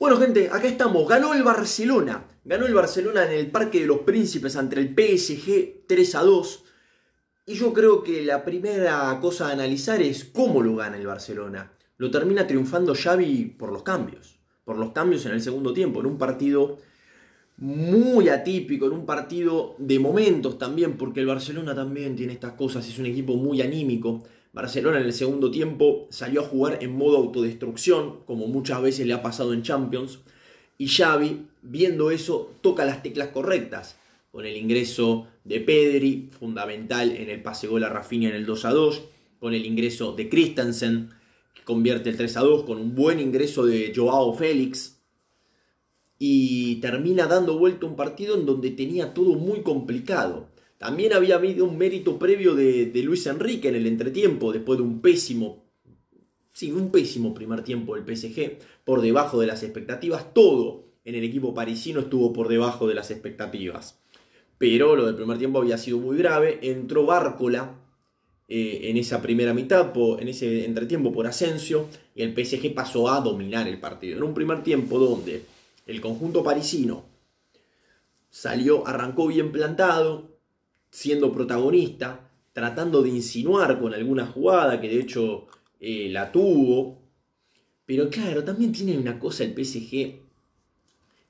Bueno, gente, acá estamos. Ganó el Barcelona. Ganó el Barcelona en el Parque de los Príncipes ante el PSG 3 a 2. Y yo creo que la primera cosa a analizar es cómo lo gana el Barcelona. Lo termina triunfando Xavi por los cambios. Por los cambios en el segundo tiempo, en un partido muy atípico, en un partido de momentos también, porque el Barcelona también tiene estas cosas, es un equipo muy anímico. Barcelona en el segundo tiempo salió a jugar en modo autodestrucción, como muchas veces le ha pasado en Champions, y Xavi, viendo eso, toca las teclas correctas, con el ingreso de Pedri, fundamental en el pase gol a Rafinha en el 2 a 2, con el ingreso de Christensen, que convierte el 3 a 2, con un buen ingreso de Joao Félix, y termina dando vuelta un partido en donde tenía todo muy complicado. También había habido un mérito previo de, Luis Enrique en el entretiempo, después de un pésimo, sí, un pésimo primer tiempo del PSG, por debajo de las expectativas. Todo en el equipo parisino estuvo por debajo de las expectativas. Pero lo del primer tiempo había sido muy grave. Entró Bárcola eh, en esa primera mitad, en ese entretiempo por Asensio, y el PSG pasó a dominar el partido. En un primer tiempo donde el conjunto parisino salió, arrancó bien plantado, siendo protagonista, tratando de insinuar con alguna jugada que de hecho eh, la tuvo. Pero claro, también tiene una cosa el PSG.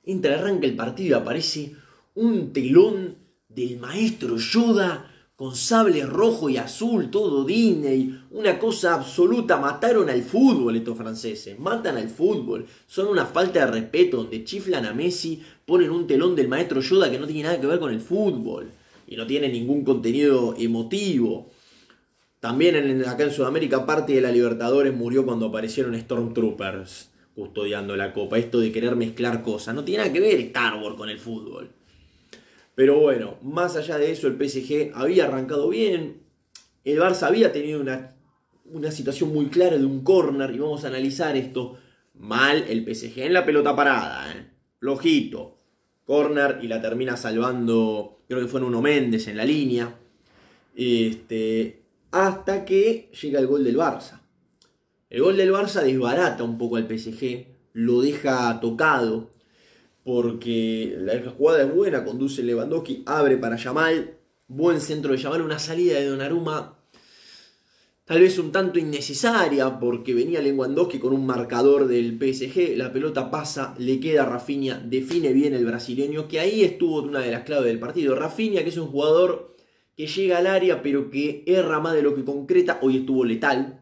Entra, arranca el partido y aparece un telón del maestro Yoda con sable rojo y azul, todo Disney, una cosa absoluta, mataron al fútbol estos franceses, matan al fútbol, son una falta de respeto donde chiflan a Messi, ponen un telón del maestro Yoda que no tiene nada que ver con el fútbol y no tiene ningún contenido emotivo. También en, acá en Sudamérica parte de la Libertadores murió cuando aparecieron Stormtroopers custodiando la copa. Esto de querer mezclar cosas. No tiene nada que ver Star Wars con el fútbol. Pero bueno, más allá de eso, el PSG había arrancado bien. El Barça había tenido una, una situación muy clara de un corner. Y vamos a analizar esto. Mal el PSG en la pelota parada. ¿eh? Lojito corner y la termina salvando, creo que fue uno Méndez en la línea. Este, hasta que llega el gol del Barça. El gol del Barça desbarata un poco al PSG, lo deja tocado, porque la jugada es buena, conduce Lewandowski, abre para Yamal, buen centro de Yamal, una salida de Donnarumma tal vez un tanto innecesaria porque venía Lenguandoski con un marcador del PSG, la pelota pasa, le queda a Rafinha, define bien el brasileño, que ahí estuvo una de las claves del partido. Rafinha, que es un jugador que llega al área pero que erra más de lo que concreta, hoy estuvo letal,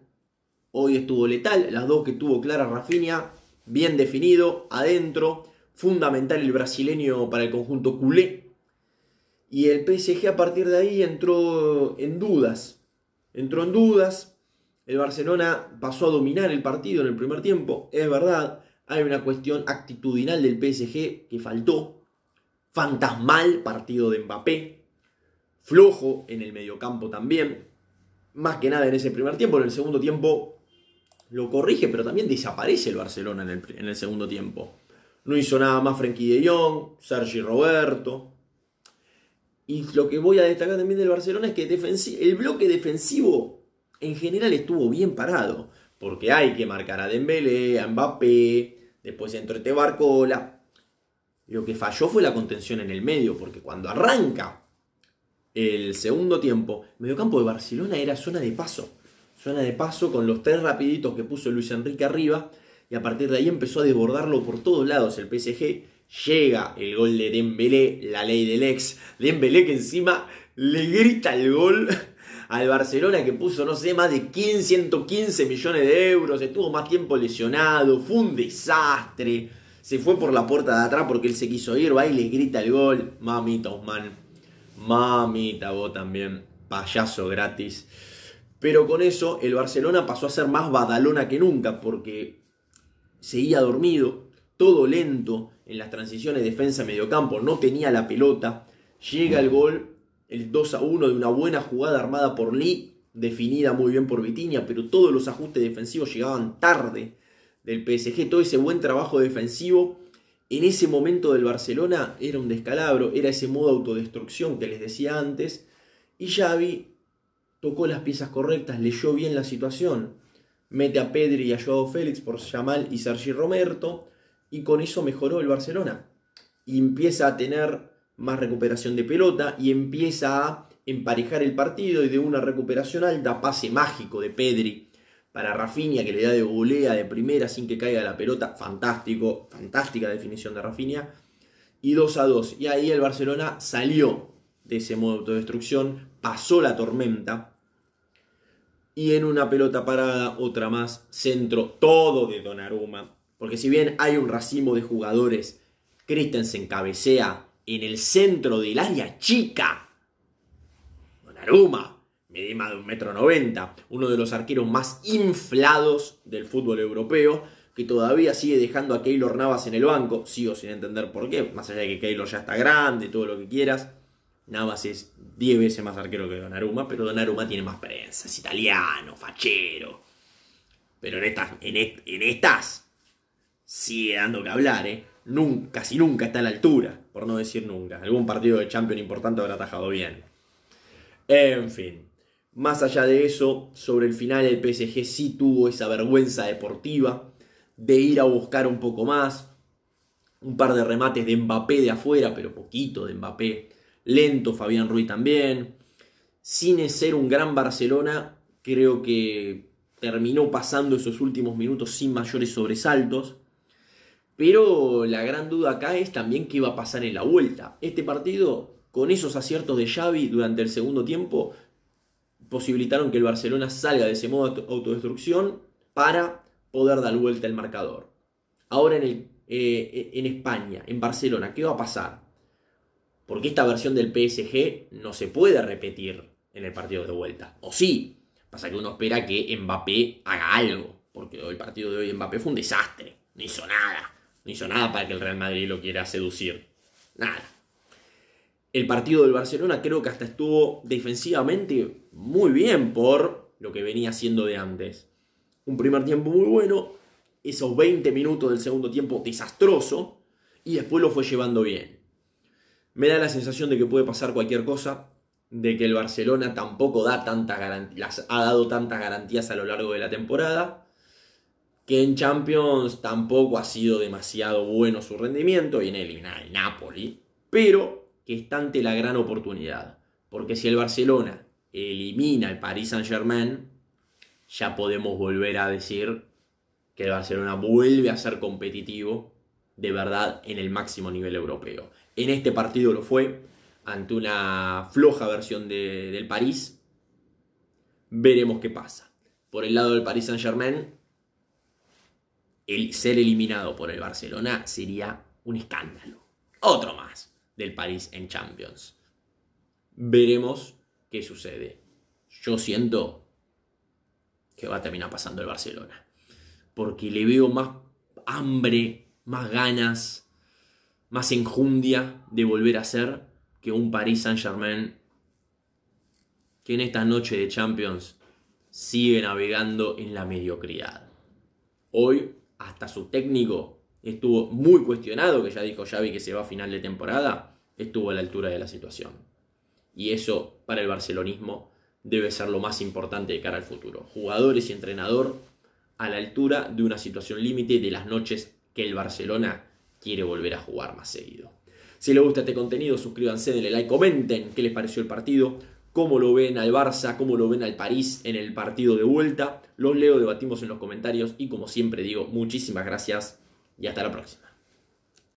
hoy estuvo letal, las dos que tuvo clara Rafinha, bien definido, adentro, fundamental el brasileño para el conjunto culé. Y el PSG a partir de ahí entró en dudas, entró en dudas, el Barcelona pasó a dominar el partido en el primer tiempo, es verdad, hay una cuestión actitudinal del PSG que faltó, fantasmal partido de Mbappé, flojo en el mediocampo también, más que nada en ese primer tiempo, en el segundo tiempo lo corrige, pero también desaparece el Barcelona en el, segundo tiempo. No hizo nada más Frenkie de Jong, Sergi Roberto, y lo que voy a destacar también del Barcelona es que el bloque defensivo en general estuvo bien parado. Porque hay que marcar a Dembélé, a Mbappé, después entró Tebarcola. Este lo que falló fue la contención en el medio, porque cuando arranca el segundo tiempo, mediocampo de Barcelona era zona de paso. Zona de paso con los tres rapiditos que puso Luis Enrique arriba. Y a partir de ahí empezó a desbordarlo por todos lados el PSG llega el gol de Dembélé, la ley del ex. Dembélé que encima le grita el gol al Barcelona que puso, no sé, más de 15, millones de euros, estuvo más tiempo lesionado, fue un desastre. Se fue por la puerta de atrás porque él se quiso ir, va y le grita el gol. Mamita Osman, mamita vos también, payaso gratis. Pero con eso el Barcelona pasó a ser más badalona que nunca porque seguía dormido, todo lento en las transiciones de defensa mediocampo, no tenía la pelota. Llega el gol, el 2 a 1 de una buena jugada armada por Lee, definida muy bien por Vitiña, pero todos los ajustes defensivos llegaban tarde del PSG, todo ese buen trabajo defensivo. En ese momento del Barcelona era un descalabro, era ese modo autodestrucción que les decía antes. Y Xavi tocó las piezas correctas, leyó bien la situación. Mete a Pedri y a Joao Félix por Yamal y Sergi Romerto y con eso mejoró el Barcelona. Y empieza a tener más recuperación de pelota y empieza a emparejar el partido y de una recuperación alta, pase mágico de Pedri para Rafinha que le da de golea de primera sin que caiga la pelota, fantástico, fantástica definición de Rafinha y 2 a 2. Y ahí el Barcelona salió de ese modo de autodestrucción, pasó la tormenta y en una pelota parada otra más, centro todo de Donnarumma porque si bien hay un racimo de jugadores, Christensen cabecea en el centro del área chica. Donnarumma, más de un metro uno de los arqueros más inflados del fútbol europeo, que todavía sigue dejando a Keylor Navas en el banco, sí o sin entender por qué, más allá de que Keylor ya está grande, todo lo que quieras. Navas es 10 veces más arquero que Donnarumma, pero Donnarumma tiene más prensa, es italiano, fachero. Pero en estas, en estas sigue dando que hablar, ¿eh? Nunca, casi nunca está a la altura, por no decir nunca. Algún partido de Champions importante habrá atajado bien. En fin. Más allá de eso, sobre el final el PSG sí tuvo esa vergüenza deportiva de ir a buscar un poco más. Un par de remates de Mbappé de afuera, pero poquito de Mbappé. Lento Fabián Ruiz también. Sin ser un gran Barcelona, creo que terminó pasando esos últimos minutos sin mayores sobresaltos. Pero la gran duda acá es también qué va a pasar en la vuelta. Este partido, con esos aciertos de Xavi durante el segundo tiempo, posibilitaron que el Barcelona salga de ese modo de autodestrucción para poder dar vuelta el marcador. Ahora en, eh, en España, en Barcelona, ¿qué va a pasar? Porque esta versión del PSG no se puede repetir en el partido de vuelta. O sí, pasa que uno espera que Mbappé haga algo, porque el partido de hoy Mbappé fue un desastre, no hizo nada. No hizo nada para que el Real Madrid lo quiera seducir. Nada. El partido del Barcelona creo que hasta estuvo defensivamente muy bien por lo que venía haciendo de antes. Un primer tiempo muy bueno, esos 20 minutos del segundo tiempo desastroso y después lo fue llevando bien. Me da la sensación de que puede pasar cualquier cosa, de que el Barcelona tampoco da tantas garantías, ha dado tantas garantías a lo largo de la temporada que en Champions tampoco ha sido demasiado bueno su rendimiento, viene eliminar el Napoli, pero que está ante la gran oportunidad, porque si el Barcelona elimina al Paris Saint-Germain, ya podemos volver a decir que el Barcelona vuelve a ser competitivo de verdad en el máximo nivel europeo. En este partido lo fue, ante una floja versión del París. Veremos qué pasa. Por el lado del Paris Saint-Germain, el ser eliminado por el Barcelona sería un escándalo. Otro más del París en Champions. Veremos qué sucede. Yo siento que va a terminar pasando el Barcelona. Porque le veo más hambre, más ganas, más enjundia de volver a ser que un París Saint-Germain que en esta noche de Champions sigue navegando en la mediocridad. Hoy hasta su técnico estuvo muy cuestionado, que ya dijo Xavi que se va a final de temporada, estuvo a la altura de la situación. Y eso para el barcelonismo debe ser lo más importante de cara al futuro. Jugadores y entrenador a la altura de una situación límite de las noches que el Barcelona quiere volver a jugar más seguido. Si les gusta este contenido, suscríbanse, denle like, comenten qué les pareció el partido cómo lo ven al Barça, cómo lo ven al París en el partido de vuelta. Los leo, debatimos en los comentarios y como siempre digo, muchísimas gracias y hasta la próxima.